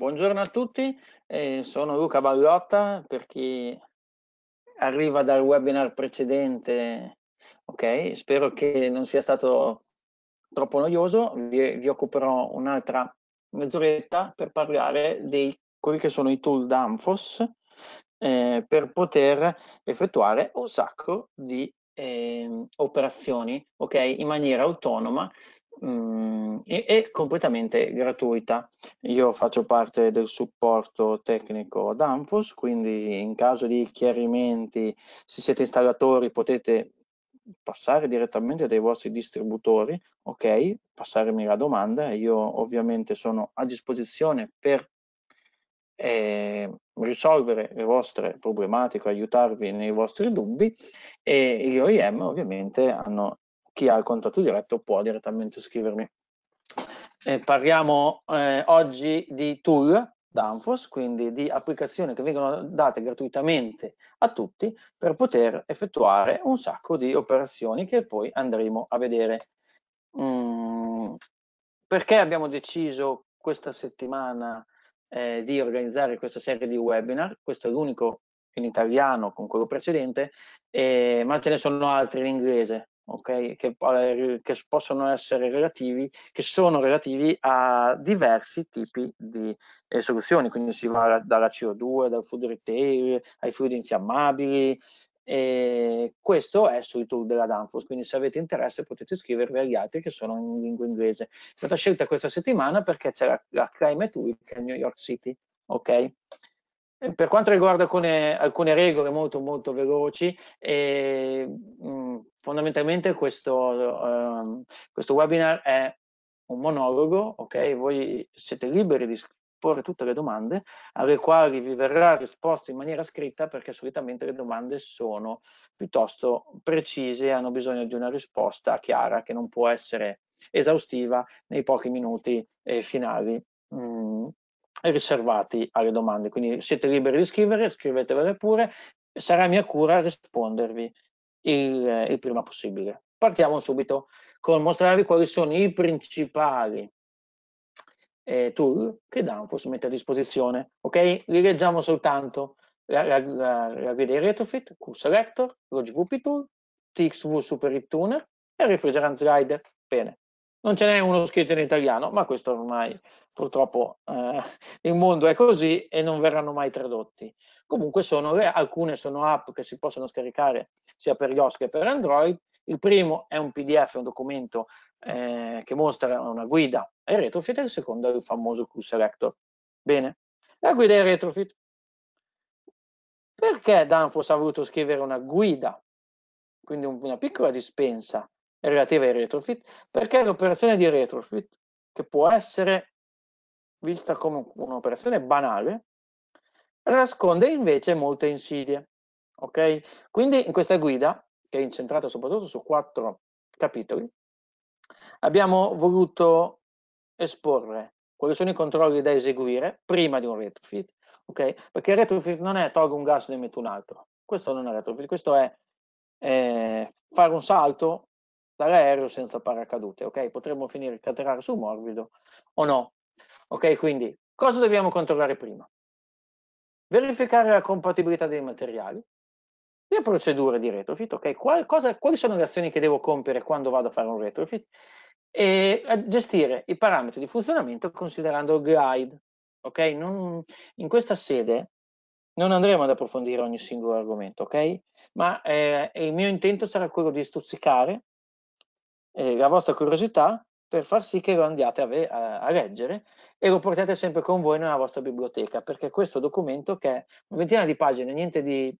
Buongiorno a tutti, eh, sono Luca Ballotta, per chi arriva dal webinar precedente, ok, spero che non sia stato troppo noioso, vi, vi occuperò un'altra mezz'oretta per parlare di quelli che sono i tool d'Amfos eh, per poter effettuare un sacco di eh, operazioni, ok, in maniera autonoma mh, è, è, completamente gratuita. Io faccio parte del supporto tecnico ad Anfos, quindi in caso di chiarimenti, se siete installatori potete passare direttamente dai vostri distributori, ok, passarmi la domanda, io ovviamente sono a disposizione per eh, risolvere le vostre problematiche, aiutarvi nei vostri dubbi e gli OEM ovviamente hanno chi ha il contatto diretto può direttamente scrivermi. Eh, parliamo eh, oggi di tool Danfoss, quindi di applicazioni che vengono date gratuitamente a tutti per poter effettuare un sacco di operazioni che poi andremo a vedere. Mm, perché abbiamo deciso questa settimana eh, di organizzare questa serie di webinar? Questo è l'unico in italiano con quello precedente, eh, ma ce ne sono altri in inglese okay, che, eh, che, possono essere relativi, che sono relativi a diversi tipi di eh, soluzioni, quindi si va dalla CO2, dal food retail, ai fluidi infiammabili, e questo è sui tool della Danfoss, quindi se avete interesse potete iscrivervi agli altri che sono in lingua inglese. È stata scelta questa settimana perché c'è la, la Climate Week a New York City, ok? Per quanto riguarda alcune, alcune regole molto molto veloci, eh, mh, mm, fondamentalmente questo, eh, questo, webinar è un monologo, ok? Voi siete liberi di porre tutte le domande alle quali vi verrà risposto in maniera scritta perché solitamente le domande sono piuttosto precise e hanno bisogno di una risposta chiara che non può essere esaustiva nei pochi minuti eh, finali. Mm, riservati alle domande, quindi siete liberi di scrivere, scrivetevele pure, sarà mia cura rispondervi il, il prima possibile. Partiamo subito con mostrarvi quali sono i principali eh, tool che Danfoss mette a disposizione. Ok? Li leggiamo soltanto la, la, la, la guida di retrofit, Q-Selector, LogVP Tool, TXV Super Heat Tuner e Refrigerant Slider. Bene, non ce n'è uno scritto in italiano, ma questo ormai purtroppo eh, il mondo è così e non verranno mai tradotti. Comunque sono, eh, alcune sono app che si possono scaricare sia per iOS che per Android. Il primo è un PDF, un documento eh, che mostra una guida e retrofit, e il secondo è il famoso Q Selector. Bene, la guida e retrofit. Perché Danfoss ha voluto scrivere una guida, quindi una piccola dispensa relative ai retrofit, perché l'operazione di retrofit, che può essere vista come un'operazione banale, nasconde invece molte insidie. Ok? Quindi in questa guida, che è incentrata soprattutto su quattro capitoli, abbiamo voluto esporre quali sono i controlli da eseguire prima di un retrofit, ok? perché il retrofit non è tolgo un gas e ne metto un altro, questo non è retrofit, questo è eh, fare un salto dall'aereo senza paracadute, ok? Potremmo finire a atterrare su morbido o no? Ok, quindi cosa dobbiamo controllare prima? Verificare la compatibilità dei materiali, le procedure di retrofit, ok? Qual, cosa, quali sono le azioni che devo compiere quando vado a fare un retrofit? E eh, gestire i parametri di funzionamento considerando il guide, ok? Non, in questa sede non andremo ad approfondire ogni singolo argomento, ok? Ma eh, il mio intento sarà quello di stuzzicare eh, la vostra curiosità per far sì che lo andiate a, a, leggere e lo portate sempre con voi nella vostra biblioteca, perché questo documento, che è una ventina di pagine, niente di,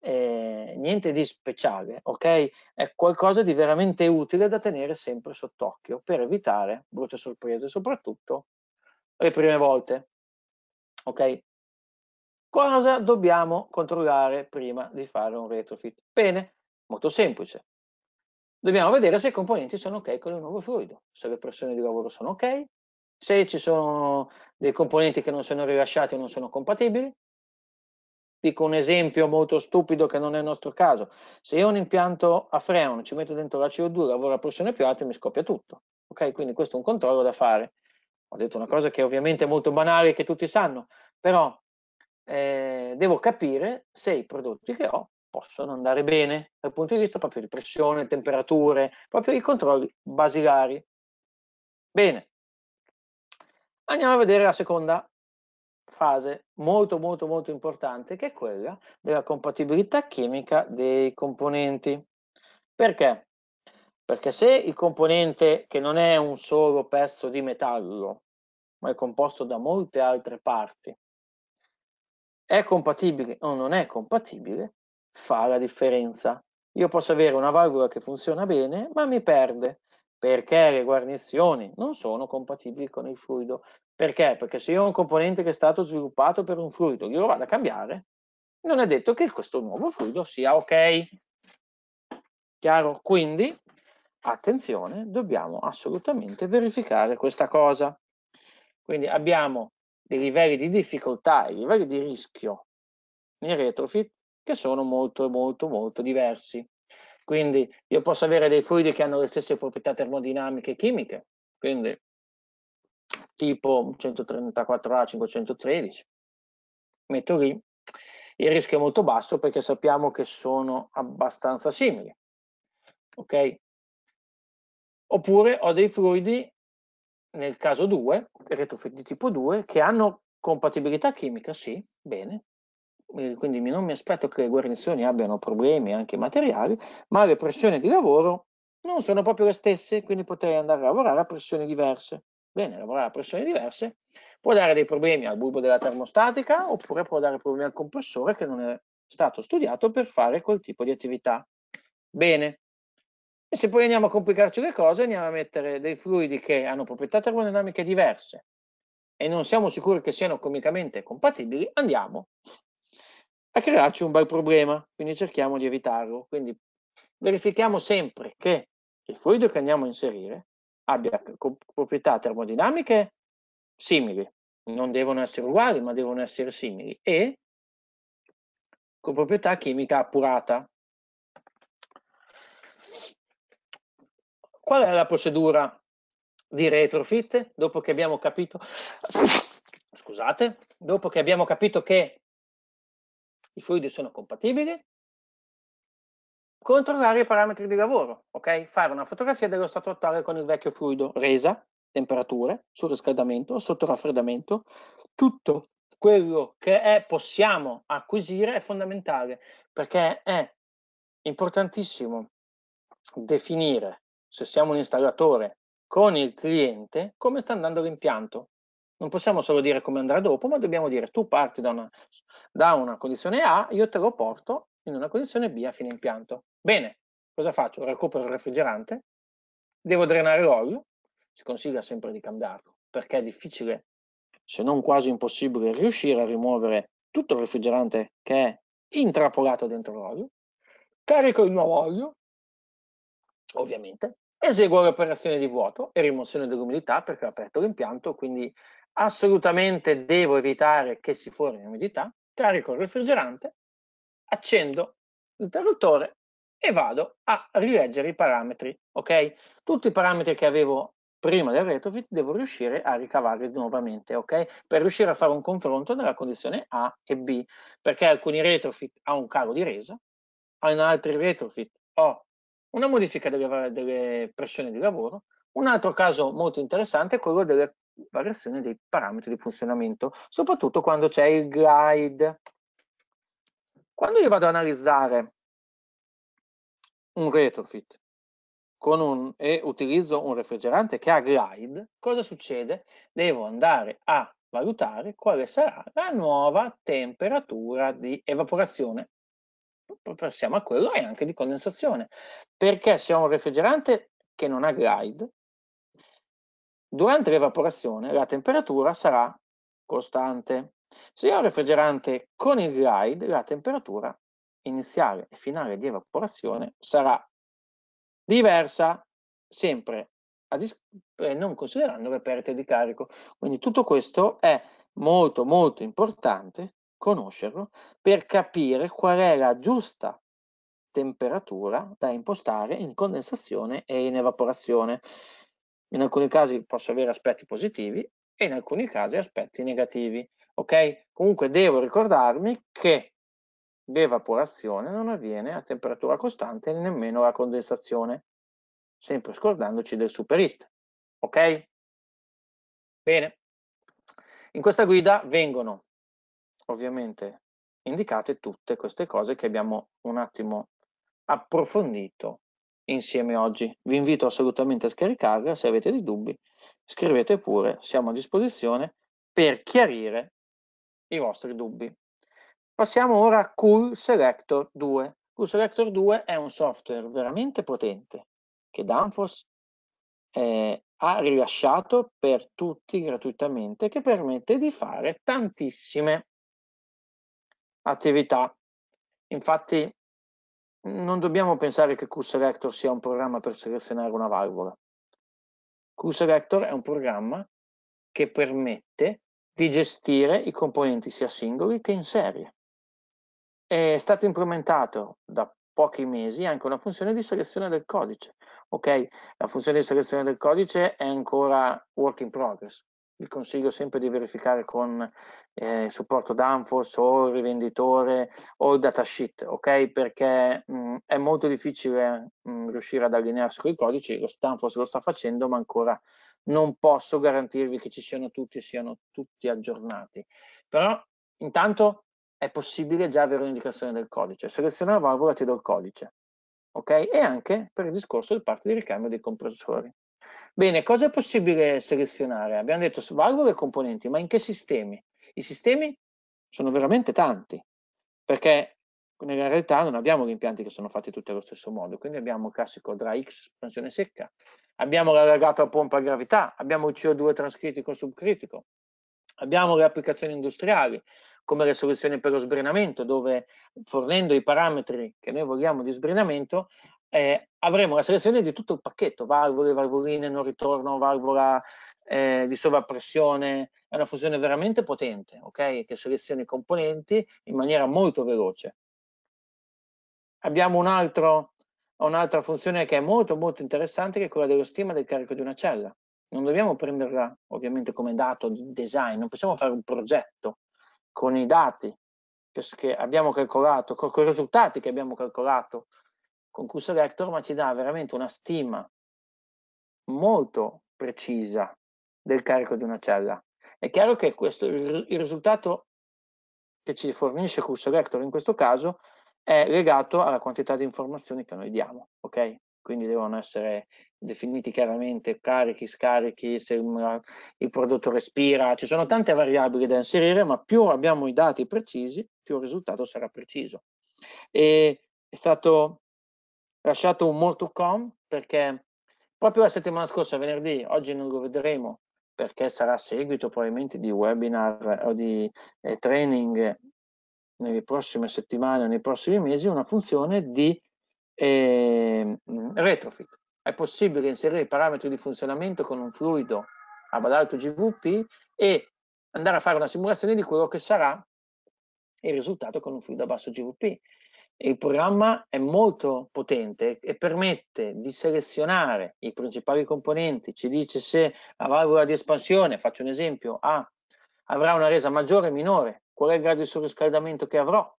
eh, niente di speciale, ok? È qualcosa di veramente utile da tenere sempre sott'occhio per evitare brutte sorprese, soprattutto le prime volte, ok? Cosa dobbiamo controllare prima di fare un retrofit? Bene, molto semplice dobbiamo vedere se i componenti sono ok con il nuovo fluido, se le pressioni di lavoro sono ok, se ci sono dei componenti che non sono rilasciati o non sono compatibili. Dico un esempio molto stupido che non è il nostro caso. Se io ho un impianto a freon, ci metto dentro la CO2, lavoro a pressione più alta e mi scoppia tutto. Ok, quindi questo è un controllo da fare. Ho detto una cosa che ovviamente è molto banale, e che tutti sanno, però eh, devo capire se i prodotti che ho possono andare bene dal punto di vista proprio di pressione, temperature, proprio i controlli basilari. Bene, andiamo a vedere la seconda fase molto molto molto importante che è quella della compatibilità chimica dei componenti. Perché? Perché se il componente che non è un solo pezzo di metallo, ma è composto da molte altre parti, è compatibile o non è compatibile, fa la differenza. Io posso avere una valvola che funziona bene, ma mi perde perché le guarnizioni non sono compatibili con il fluido. Perché? Perché se io ho un componente che è stato sviluppato per un fluido, glielo vado a cambiare, non è detto che questo nuovo fluido sia ok. Chiaro? Quindi, attenzione, dobbiamo assolutamente verificare questa cosa. Quindi abbiamo dei livelli di difficoltà e livelli di rischio nei retrofit che sono molto, molto, molto diversi. Quindi io posso avere dei fluidi che hanno le stesse proprietà termodinamiche e chimiche, quindi tipo 134A513, metto lì, il rischio è molto basso perché sappiamo che sono abbastanza simili. Ok? Oppure ho dei fluidi, nel caso 2, retrofit di tipo 2, che hanno compatibilità chimica, sì, bene, quindi non mi aspetto che le guarnizioni abbiano problemi anche materiali, ma le pressioni di lavoro non sono proprio le stesse, quindi potrei andare a lavorare a pressioni diverse. Bene, lavorare a pressioni diverse può dare dei problemi al bulbo della termostatica oppure può dare problemi al compressore che non è stato studiato per fare quel tipo di attività. Bene, e se poi andiamo a complicarci le cose, andiamo a mettere dei fluidi che hanno proprietà termodinamiche diverse e non siamo sicuri che siano comicamente compatibili, andiamo a crearci un bel problema, quindi cerchiamo di evitarlo. Quindi verifichiamo sempre che il fluido che andiamo a inserire abbia proprietà termodinamiche simili, non devono essere uguali, ma devono essere simili, e con proprietà chimica appurata. Qual è la procedura di retrofit? Dopo che abbiamo capito, scusate, dopo che abbiamo capito che i fluidi sono compatibili, controllare i parametri di lavoro, ok? Fare una fotografia dello stato attuale con il vecchio fluido, resa, temperature, surriscaldamento, sottoraffreddamento, tutto quello che è, possiamo acquisire è fondamentale perché è importantissimo definire se siamo un installatore con il cliente come sta andando l'impianto, non possiamo solo dire come andrà dopo, ma dobbiamo dire tu parti da una, da una condizione A, io te lo porto in una condizione B a fine impianto. Bene, cosa faccio? Recupero il refrigerante, devo drenare l'olio, si consiglia sempre di cambiarlo, perché è difficile, se non quasi impossibile, riuscire a rimuovere tutto il refrigerante che è intrappolato dentro l'olio, carico il nuovo olio, ovviamente, eseguo l'operazione di vuoto e rimozione dell'umidità perché ho aperto l'impianto, quindi assolutamente devo evitare che si formi umidità, carico il refrigerante, accendo l'interruttore e vado a rileggere i parametri, ok? Tutti i parametri che avevo prima del retrofit devo riuscire a ricavarli nuovamente, ok? Per riuscire a fare un confronto nella condizione A e B, perché alcuni retrofit hanno un calo di resa, in altri retrofit ho una modifica delle, delle pressioni di lavoro, un altro caso molto interessante è quello delle variazione dei parametri di funzionamento, soprattutto quando c'è il glide. Quando io vado ad analizzare un retrofit un, e utilizzo un refrigerante che ha glide, cosa succede? Devo andare a valutare quale sarà la nuova temperatura di evaporazione. Passiamo a quello e anche di condensazione, perché se ho un refrigerante che non ha glide, Durante l'evaporazione la temperatura sarà costante. Se io ho un refrigerante con il glide, la temperatura iniziale e finale di evaporazione sarà diversa, sempre eh, non considerando le perdite di carico. Quindi tutto questo è molto molto importante conoscerlo per capire qual è la giusta temperatura da impostare in condensazione e in evaporazione in alcuni casi posso avere aspetti positivi e in alcuni casi aspetti negativi. Ok? Comunque devo ricordarmi che l'evaporazione non avviene a temperatura costante e nemmeno la condensazione, sempre scordandoci del superit. Ok? Bene. In questa guida vengono ovviamente indicate tutte queste cose che abbiamo un attimo approfondito insieme oggi. Vi invito assolutamente a scaricarla, se avete dei dubbi scrivete pure, siamo a disposizione per chiarire i vostri dubbi. Passiamo ora a Cool Selector 2. Cool Selector 2 è un software veramente potente che Danfoss eh, ha rilasciato per tutti gratuitamente che permette di fare tantissime attività. Infatti non dobbiamo pensare che QSelector sia un programma per selezionare una valvola. QSelector è un programma che permette di gestire i componenti sia singoli che in serie. È stato implementato da pochi mesi anche una funzione di selezione del codice. Ok, la funzione di selezione del codice è ancora work in progress, vi consiglio sempre di verificare con eh, il supporto Danfoss o il rivenditore o il datasheet, ok? Perché mh, mm, è molto difficile mh, mm, riuscire ad allinearsi con i codici, lo Danfoss lo sta facendo, ma ancora non posso garantirvi che ci siano tutti e siano tutti aggiornati. Però intanto è possibile già avere un'indicazione del codice. Seleziona la valvola, ti do il codice, ok? E anche per il discorso del parte di ricambio dei compressori. Bene, cosa è possibile selezionare? Abbiamo detto valvole e componenti, ma in che sistemi? I sistemi sono veramente tanti, perché nella realtà non abbiamo gli impianti che sono fatti tutti allo stesso modo, quindi abbiamo il classico dry X, espansione secca, abbiamo l'allargato a pompa a gravità, abbiamo il CO2 transcritico subcritico, abbiamo le applicazioni industriali, come le soluzioni per lo sbrinamento, dove fornendo i parametri che noi vogliamo di sbrinamento eh, avremo la selezione di tutto il pacchetto, valvole, valvoline, non ritorno, valvola eh, di sovrappressione, è una funzione veramente potente, okay? che seleziona i componenti in maniera molto veloce. Abbiamo un'altra funzione che è molto molto interessante, che è quella dello stima del carico di una cella. Non dobbiamo prenderla ovviamente come dato di design, non possiamo fare un progetto con i dati che abbiamo calcolato, con i risultati che abbiamo calcolato con QSelector, ma ci dà veramente una stima molto precisa del carico di una cella. È chiaro che questo, il, risultato che ci fornisce QSelector in questo caso è legato alla quantità di informazioni che noi diamo, ok? Quindi devono essere definiti chiaramente carichi, scarichi, se il prodotto respira, ci sono tante variabili da inserire, ma più abbiamo i dati precisi, più il risultato sarà preciso. E è stato lasciato un molto com perché proprio la settimana scorsa, venerdì, oggi non lo vedremo perché sarà seguito probabilmente di webinar eh, o di eh, training nelle prossime settimane, o nei prossimi mesi, una funzione di eh, retrofit. È possibile inserire i parametri di funzionamento con un fluido a badalto GVP e andare a fare una simulazione di quello che sarà il risultato con un fluido a basso GVP il programma è molto potente e permette di selezionare i principali componenti, ci dice se la valvola di espansione, faccio un esempio, ha, avrà una resa maggiore o minore, qual è il grado di surriscaldamento che avrò,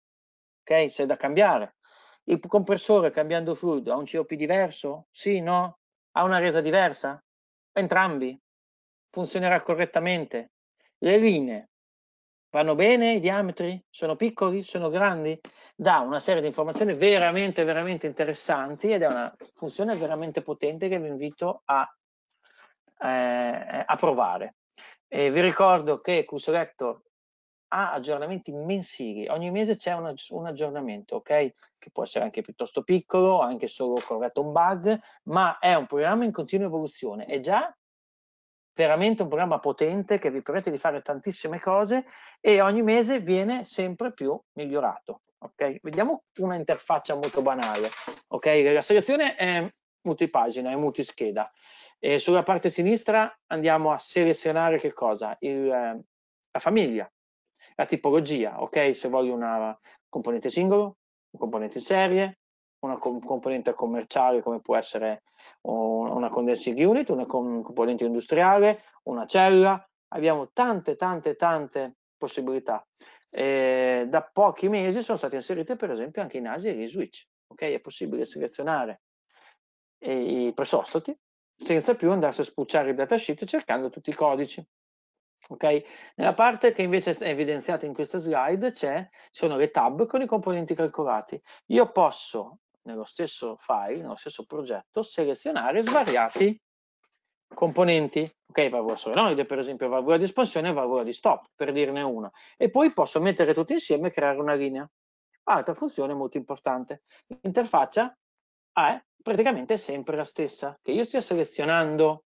okay? se è da cambiare. Il compressore cambiando fluido ha un COP diverso? Sì, no? Ha una resa diversa? Entrambi. Funzionerà correttamente. Le linee Vanno bene i diametri? Sono piccoli? Sono grandi? Dà una serie di informazioni veramente, veramente interessanti ed è una funzione veramente potente che vi invito a, eh, a provare. E vi ricordo che QSelector ha aggiornamenti mensili, ogni mese c'è un, un, aggiornamento, ok? Che può essere anche piuttosto piccolo, anche solo corretto un bug, ma è un programma in continua evoluzione e già veramente un programma potente che vi permette di fare tantissime cose e ogni mese viene sempre più migliorato. Okay? Vediamo una interfaccia molto banale. Okay? La selezione è multipagina, è multischeda. E sulla parte sinistra andiamo a selezionare che cosa? Il, eh, la famiglia, la tipologia, ok? Se voglio una componente singolo, un componente serie, una componente commerciale come può essere una condensing unit, una componente industriale, una cella, abbiamo tante tante tante possibilità. E eh, da pochi mesi sono state inserite per esempio anche in Asia gli switch, ok? È possibile selezionare i presostati senza più andarsi a spucciare il datasheet cercando tutti i codici. Okay? Nella parte che invece è evidenziata in questa slide sono le tab con i componenti calcolati. Io posso nello stesso file, nello stesso progetto, selezionare svariati componenti, ok, valvola solenoide per esempio, valvola di espansione e valvola di stop, per dirne una, e poi posso mettere tutti insieme e creare una linea. Altra funzione molto importante, l'interfaccia è praticamente sempre la stessa, che io stia selezionando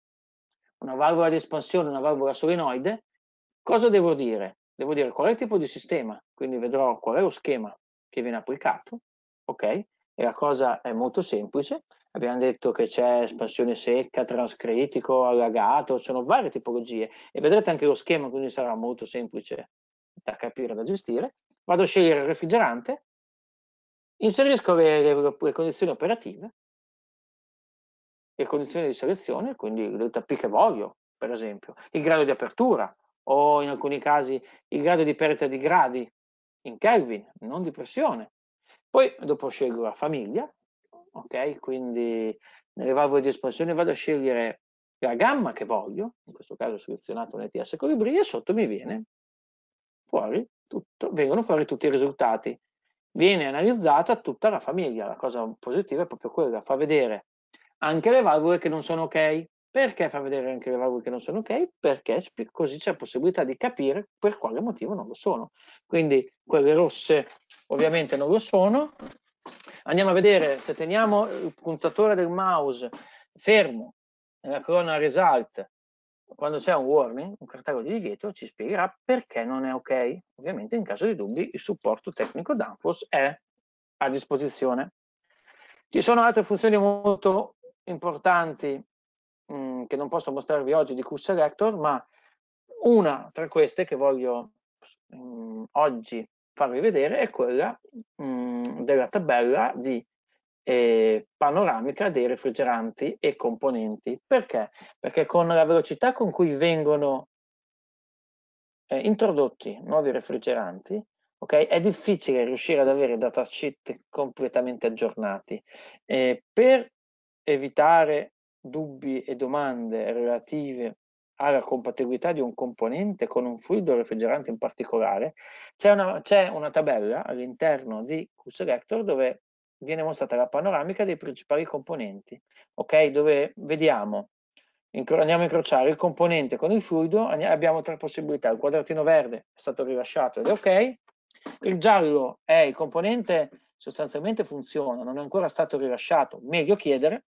una valvola di espansione, una valvola solenoide, cosa devo dire? Devo dire qual è il tipo di sistema, quindi vedrò qual è lo schema che viene applicato, ok? e la cosa è molto semplice. Abbiamo detto che c'è espansione secca, transcritico, allagato, sono varie tipologie e vedrete anche lo schema, quindi sarà molto semplice da capire, da gestire. Vado a scegliere il refrigerante, inserisco le, le, le condizioni operative, le condizioni di selezione, quindi le tappi che voglio, per esempio, il grado di apertura o in alcuni casi il grado di perdita di gradi in Kelvin, non di pressione, poi dopo scelgo la famiglia, ok? Quindi nelle valvole di espansione vado a scegliere la gamma che voglio, in questo caso ho selezionato un ETS Colibri e sotto mi viene fuori tutto, vengono fuori tutti i risultati. Viene analizzata tutta la famiglia, la cosa positiva è proprio quella, fa vedere anche le valvole che non sono ok. Perché fa vedere anche le valvole che non sono ok? Perché così c'è la possibilità di capire per quale motivo non lo sono. Quindi quelle rosse ovviamente non lo sono. Andiamo a vedere se teniamo il puntatore del mouse fermo nella colonna result quando c'è un warning, un cartello di divieto, ci spiegherà perché non è ok. Ovviamente in caso di dubbi il supporto tecnico Danfoss è a disposizione. Ci sono altre funzioni molto importanti mh, mm, che non posso mostrarvi oggi di QSelector, ma una tra queste che voglio mh, mm, oggi farvi vedere è quella mh, mm, della tabella di eh, panoramica dei refrigeranti e componenti. Perché? Perché con la velocità con cui vengono eh, introdotti nuovi refrigeranti, okay, è difficile riuscire ad avere datasheet completamente aggiornati. Eh, per evitare dubbi e domande relative ha la compatibilità di un componente con un fluido refrigerante in particolare, c'è una, una, tabella all'interno di QSelector dove viene mostrata la panoramica dei principali componenti, ok? Dove vediamo, andiamo a incrociare il componente con il fluido, abbiamo tre possibilità, il quadratino verde è stato rilasciato ed è ok, il giallo è il componente sostanzialmente funziona, non è ancora stato rilasciato, meglio chiedere,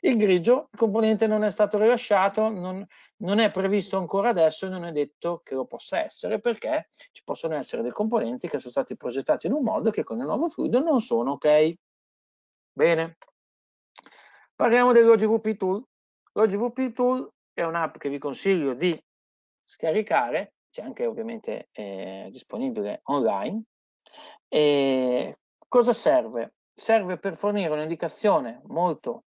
il grigio, il componente non è stato rilasciato, non, non è previsto ancora adesso e non è detto che lo possa essere perché ci possono essere dei componenti che sono stati progettati in un modo che con il nuovo fluido non sono ok. Bene, parliamo dell'OGVP Tool. L'OGVP Tool è un'app che vi consiglio di scaricare, c'è anche ovviamente eh, disponibile online. E cosa serve? Serve per fornire un'indicazione molto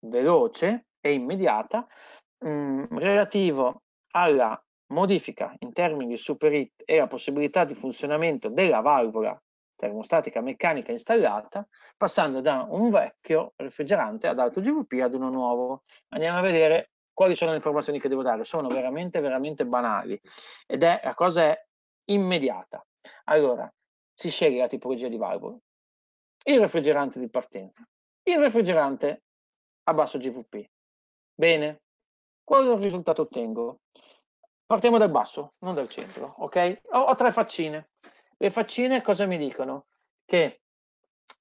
veloce e immediata mh, mm, relativo alla modifica in termini di super superit e la possibilità di funzionamento della valvola termostatica meccanica installata, passando da un vecchio refrigerante ad alto GVP ad uno nuovo. Andiamo a vedere quali sono le informazioni che devo dare. Sono veramente, veramente banali ed è la cosa è immediata. Allora, si sceglie la tipologia di valvola, il refrigerante di partenza, il refrigerante a basso GVP. Bene, quale risultato ottengo? Partiamo dal basso, non dal centro, ok? Ho, ho tre faccine. Le faccine cosa mi dicono? Che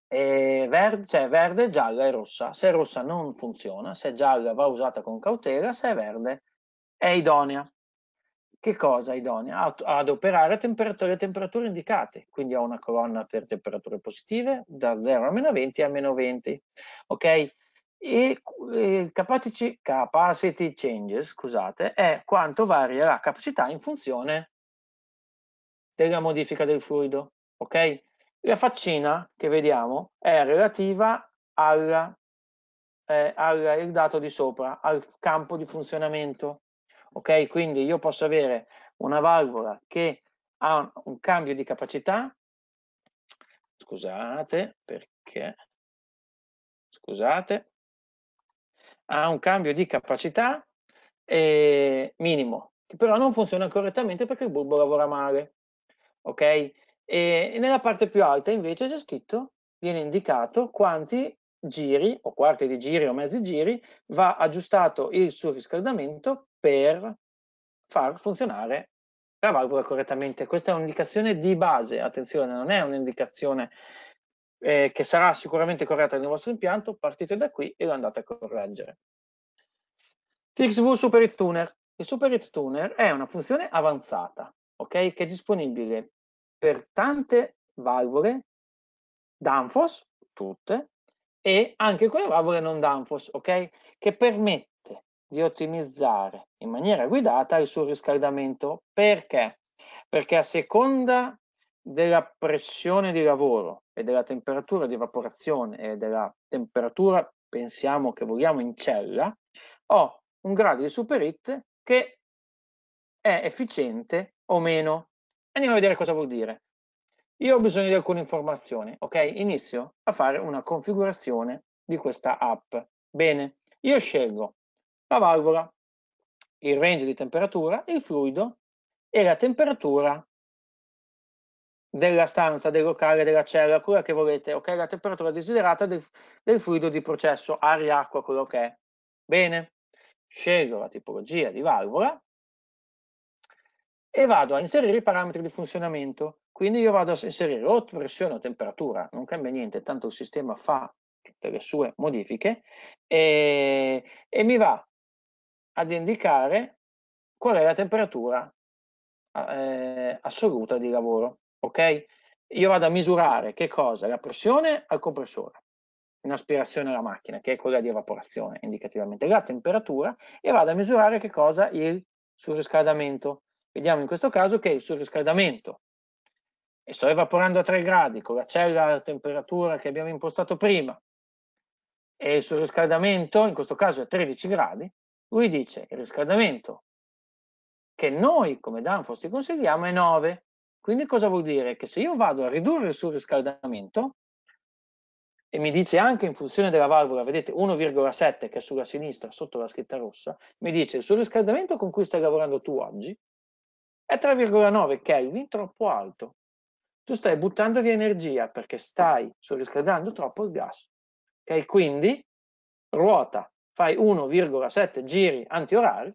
eh, verde, cioè verde, gialla e rossa. Se è rossa non funziona, se è gialla va usata con cautela, se è verde è idonea. Che cosa è idonea? Ad operare a temperature, a temperature indicate, quindi ho una colonna per temperature positive da 0 a meno 20 a meno 20. Ok? e eh, il capacity, capacity changes scusate, è quanto varia la capacità in funzione della modifica del fluido. Ok? La faccina che vediamo è relativa alla, eh, al dato di sopra, al campo di funzionamento. Ok? Quindi io posso avere una valvola che ha un cambio di capacità, scusate perché, scusate, ha un cambio di capacità eh, minimo, che però non funziona correttamente perché il bulbo lavora male. Ok? E, nella parte più alta invece c'è scritto, viene indicato quanti giri o quarti di giri o mezzi giri va aggiustato il surriscaldamento per far funzionare la valvola correttamente. Questa è un'indicazione di base, attenzione, non è un'indicazione eh, che sarà sicuramente corretta nel vostro impianto, partite da qui e lo andate a correggere. TXV Super Hit Tuner. Il Super Hit Tuner è una funzione avanzata, okay, che è disponibile per tante valvole Danfoss, tutte, e anche quelle valvole non Danfoss, okay, che permette di ottimizzare in maniera guidata il suo riscaldamento. Perché? Perché a seconda della pressione di lavoro e della temperatura di evaporazione e della temperatura, pensiamo che vogliamo, in cella, ho un grado di superit che è efficiente o meno. Andiamo a vedere cosa vuol dire. Io ho bisogno di alcune informazioni, ok? Inizio a fare una configurazione di questa app. Bene, io scelgo la valvola, il range di temperatura, il fluido e la temperatura della stanza, del locale, della cella, quella che volete, ok? La temperatura desiderata del, del fluido di processo, aria, acqua, quello che è. Bene, scelgo la tipologia di valvola e vado a inserire i parametri di funzionamento. Quindi io vado a inserire o pressione o temperatura, non cambia niente, tanto il sistema fa tutte le sue modifiche e, e mi va ad indicare qual è la temperatura eh, assoluta di lavoro ok? Io vado a misurare che cosa? La pressione al compressore, un'aspirazione alla macchina, che è quella di evaporazione indicativamente, la temperatura, e vado a misurare che cosa? Il surriscaldamento. Vediamo in questo caso che il surriscaldamento, e sto evaporando a 3 gradi con la cella a temperatura che abbiamo impostato prima, e il surriscaldamento, in questo caso è 13 gradi, lui dice il riscaldamento che noi come Danfoss ti consigliamo è 9, quindi cosa vuol dire? Che se io vado a ridurre il surriscaldamento, e mi dice anche in funzione della valvola, vedete 1,7 che è sulla sinistra sotto la scritta rossa, mi dice il surriscaldamento con cui stai lavorando tu oggi è 3,9 Kelvin troppo alto. Tu stai buttando via energia perché stai surriscaldando troppo il gas. Ok, quindi ruota, fai 1,7 giri antiorari,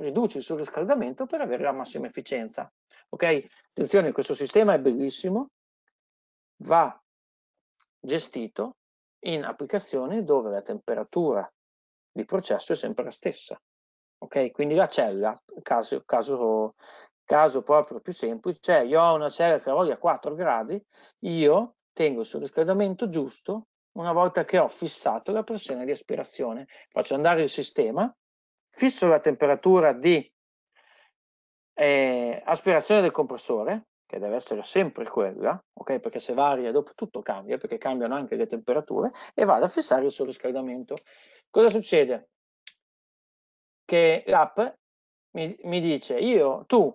riduci il surriscaldamento per avere la massima efficienza. Ok? Attenzione, questo sistema è bellissimo, va gestito in applicazioni dove la temperatura di processo è sempre la stessa. Ok? Quindi la cella, caso, caso, caso proprio più semplice, cioè, io ho una cella che voglia a 4 gradi, io tengo il surriscaldamento giusto una volta che ho fissato la pressione di aspirazione. Faccio andare il sistema, fisso la temperatura di eh, aspirazione del compressore, che deve essere sempre quella, okay? perché se varia dopo tutto cambia, perché cambiano anche le temperature, e vado a fissare il suo riscaldamento. Cosa succede? Che l'app mi, mi dice, io, tu,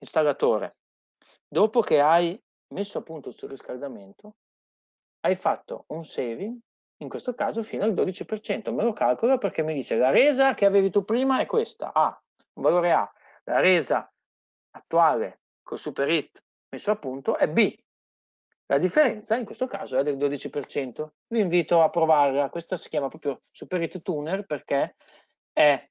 installatore, dopo che hai messo a punto il suo riscaldamento, hai fatto un saving, in questo caso fino al 12%, me lo calcolo perché mi dice la resa che avevi tu prima è questa, A, un valore A, la resa attuale col super hit messo a punto è B. La differenza in questo caso è del 12%. Vi invito a provarla, questa si chiama proprio Super Hit Tuner perché è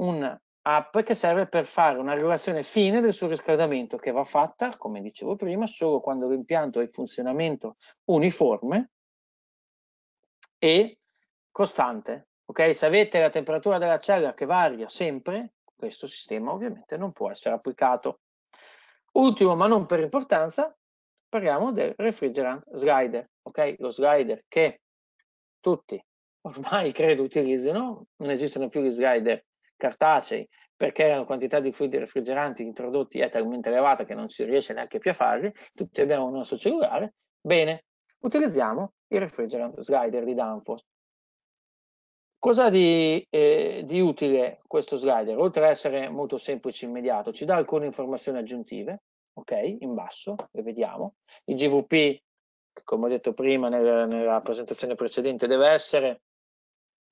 un'app che serve per fare una regolazione fine del suo riscaldamento che va fatta, come dicevo prima, solo quando l'impianto è in funzionamento uniforme e costante. Okay? Se avete la temperatura della cella che varia sempre, questo sistema ovviamente non può essere applicato. Ultimo ma non per importanza, parliamo del refrigerant slider, ok? Lo slider che tutti ormai credo utilizzino, non esistono più gli slider cartacei perché la quantità di fluidi refrigeranti introdotti è talmente elevata che non si riesce neanche più a farli, tutti abbiamo il nostro cellulare, bene, utilizziamo il refrigerant slider di Danfoss. Cosa di, eh, di, utile questo slider? Oltre ad essere molto semplice e immediato, ci dà alcune informazioni aggiuntive, ok? In basso, le vediamo. Il GVP, come ho detto prima nel, nella presentazione precedente, deve essere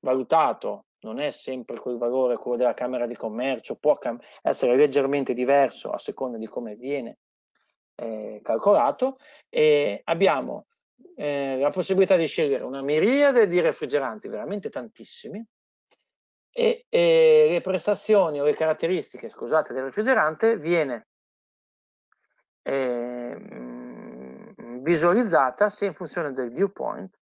valutato, non è sempre quel valore quello della Camera di Commercio, può essere leggermente diverso a seconda di come viene eh, calcolato. E abbiamo eh, la possibilità di scegliere una miriade di refrigeranti, veramente tantissimi, e, e le prestazioni o le caratteristiche, scusate, del refrigerante viene eh, visualizzata sia in funzione del viewpoint,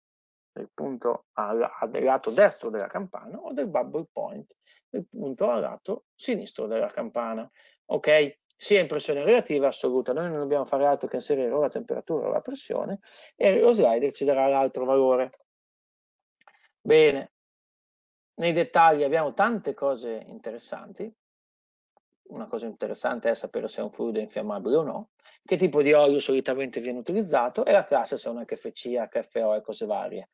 del punto al, al lato destro della campana, o del bubble point, del punto al lato sinistro della campana. Ok? sia in pressione relativa assoluta. Noi non dobbiamo fare altro che inserire o la temperatura o la pressione e lo slider ci darà l'altro valore. Bene, nei dettagli abbiamo tante cose interessanti. Una cosa interessante è sapere se è un fluido infiammabile o no, che tipo di olio solitamente viene utilizzato e la classe se è un HFC, HFO e cose varie.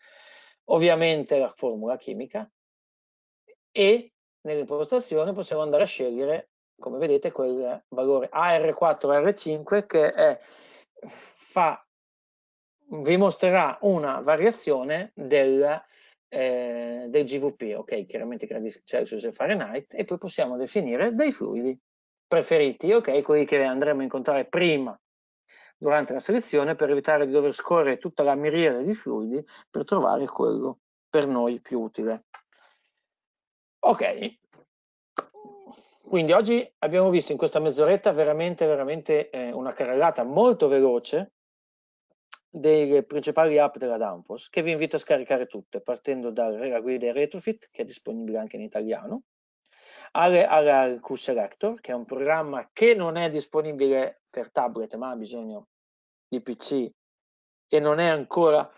Ovviamente la formula chimica e nell'impostazione possiamo andare a scegliere come vedete, quel valore AR4R5 che è, fa, vi mostrerà una variazione del, eh, del GVP, ok, chiaramente gradi Celsius e Fahrenheit, e poi possiamo definire dei fluidi preferiti, ok, quelli che andremo a incontrare prima durante la selezione per evitare di dover scorrere tutta la miriade di fluidi per trovare quello per noi più utile. Ok, quindi oggi abbiamo visto in questa mezz'oretta veramente, veramente eh, una carrellata molto veloce delle principali app della Danfoss, che vi invito a scaricare tutte, partendo dalla guida Retrofit, che è disponibile anche in italiano, alle, alla Q Selector, che è un programma che non è disponibile per tablet, ma ha bisogno di PC e non è ancora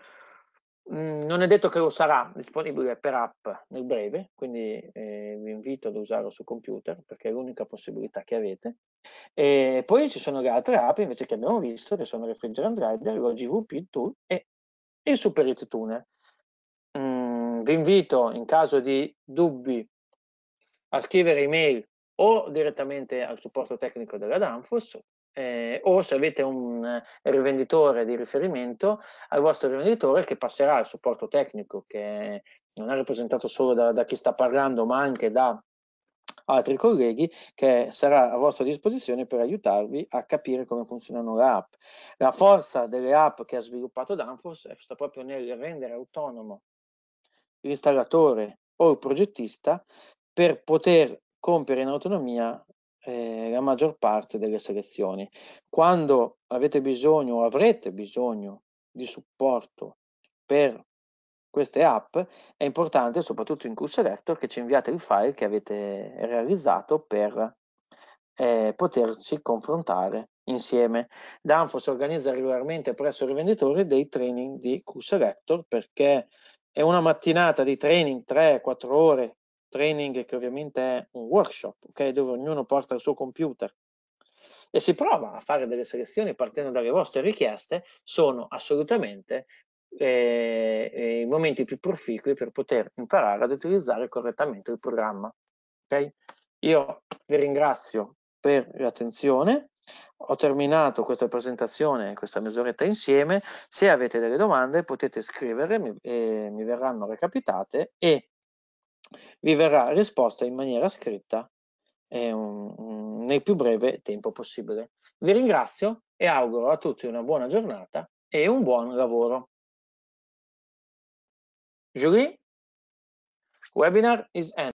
Mm, non è detto che lo sarà disponibile per app nel breve, quindi eh, vi invito ad usarlo su computer perché è l'unica possibilità che avete. E poi ci sono le altre app invece che abbiamo visto, che sono Refrigerant Rider, lo GVP Tool e il Super Hit Tuner. Mm, vi invito in caso di dubbi a scrivere email o direttamente al supporto tecnico della Danfoss eh, o se avete un eh, rivenditore di riferimento al vostro rivenditore che passerà il supporto tecnico che non è rappresentato solo da, da chi sta parlando ma anche da altri colleghi che sarà a vostra disposizione per aiutarvi a capire come funzionano le app. La forza delle app che ha sviluppato Danfoss sta proprio nel rendere autonomo l'installatore o il progettista per poter compiere in autonomia eh, la maggior parte delle selezioni. Quando avete bisogno o avrete bisogno di supporto per queste app, è importante, soprattutto in QSelector, che ci inviate il file che avete realizzato per eh, poterci confrontare insieme. Danfoss organizza regolarmente presso i rivenditori dei training di QSelector perché è una mattinata di training 3-4 ore training che ovviamente è un workshop, okay? dove ognuno porta il suo computer e si prova a fare delle selezioni partendo dalle vostre richieste, sono assolutamente eh, eh i momenti più proficui per poter imparare ad utilizzare correttamente il programma. Okay? Io vi ringrazio per l'attenzione. Ho terminato questa presentazione, questa mezz'oretta insieme. Se avete delle domande potete scriverle, mi, eh, mi verranno recapitate e vi verrà risposta in maniera scritta eh, un, nel più breve tempo possibile. Vi ringrazio e auguro a tutti una buona giornata e un buon lavoro. Julie, webinar is end.